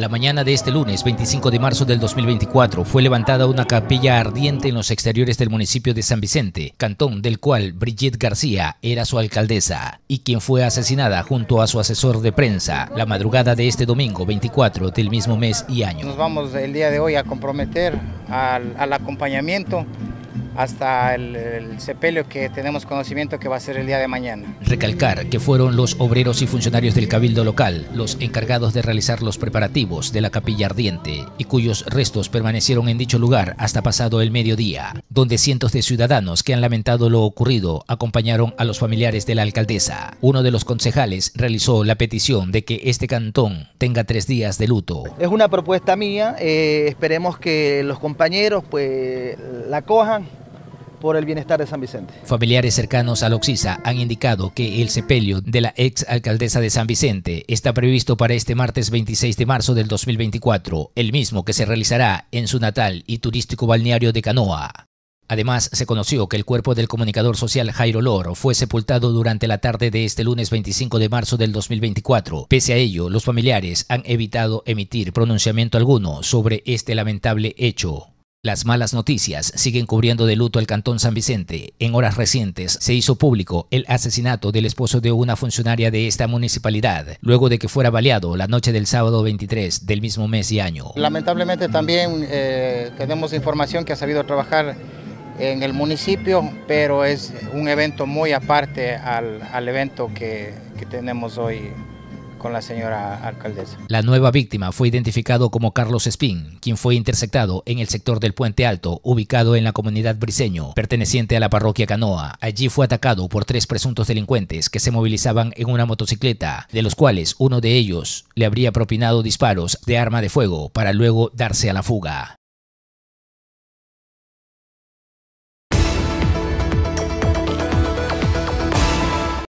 La mañana de este lunes, 25 de marzo del 2024, fue levantada una capilla ardiente en los exteriores del municipio de San Vicente, cantón del cual Brigitte García era su alcaldesa, y quien fue asesinada junto a su asesor de prensa la madrugada de este domingo 24 del mismo mes y año. Nos vamos el día de hoy a comprometer al, acompañamiento hasta el, sepelio que tenemos conocimiento que va a ser el día de mañana. Recalcar que fueron los obreros y funcionarios del cabildo local los encargados de realizar los preparativos de la capilla ardiente y cuyos restos permanecieron en dicho lugar hasta pasado el mediodía, donde cientos de ciudadanos que han lamentado lo ocurrido acompañaron a los familiares de la alcaldesa. Uno de los concejales realizó la petición de que este cantón tenga tres días de luto. Es una propuesta mía, eh, esperemos que los compañeros pues la cojan por el bienestar de San Vicente. Familiares cercanos a Loxisa han indicado que el sepelio de la ex alcaldesa de San Vicente está previsto para este martes 26 de marzo del 2024, el mismo que se realizará en su natal y turístico balneario de Canoa. Además, se conoció que el cuerpo del comunicador social Jairo Loro fue sepultado durante la tarde de este lunes 25 de marzo del 2024. Pese a ello, los familiares han evitado emitir pronunciamiento alguno sobre este lamentable hecho. Las malas noticias siguen cubriendo de luto al Cantón San Vicente. En horas recientes se hizo público el asesinato del esposo de una funcionaria de esta municipalidad, luego de que fuera baleado la noche del sábado 23 del mismo mes y año. Lamentablemente también eh, tenemos información que ha sabido trabajar en el municipio, pero es un evento muy aparte al, evento que, que tenemos hoy con la señora alcaldesa. La nueva víctima fue identificado como Carlos Espín, quien fue interceptado en el sector del Puente Alto, ubicado en la comunidad Briseño, perteneciente a la parroquia Canoa. Allí fue atacado por tres presuntos delincuentes que se movilizaban en una motocicleta, de los cuales uno de ellos le habría propinado disparos de arma de fuego para luego darse a la fuga.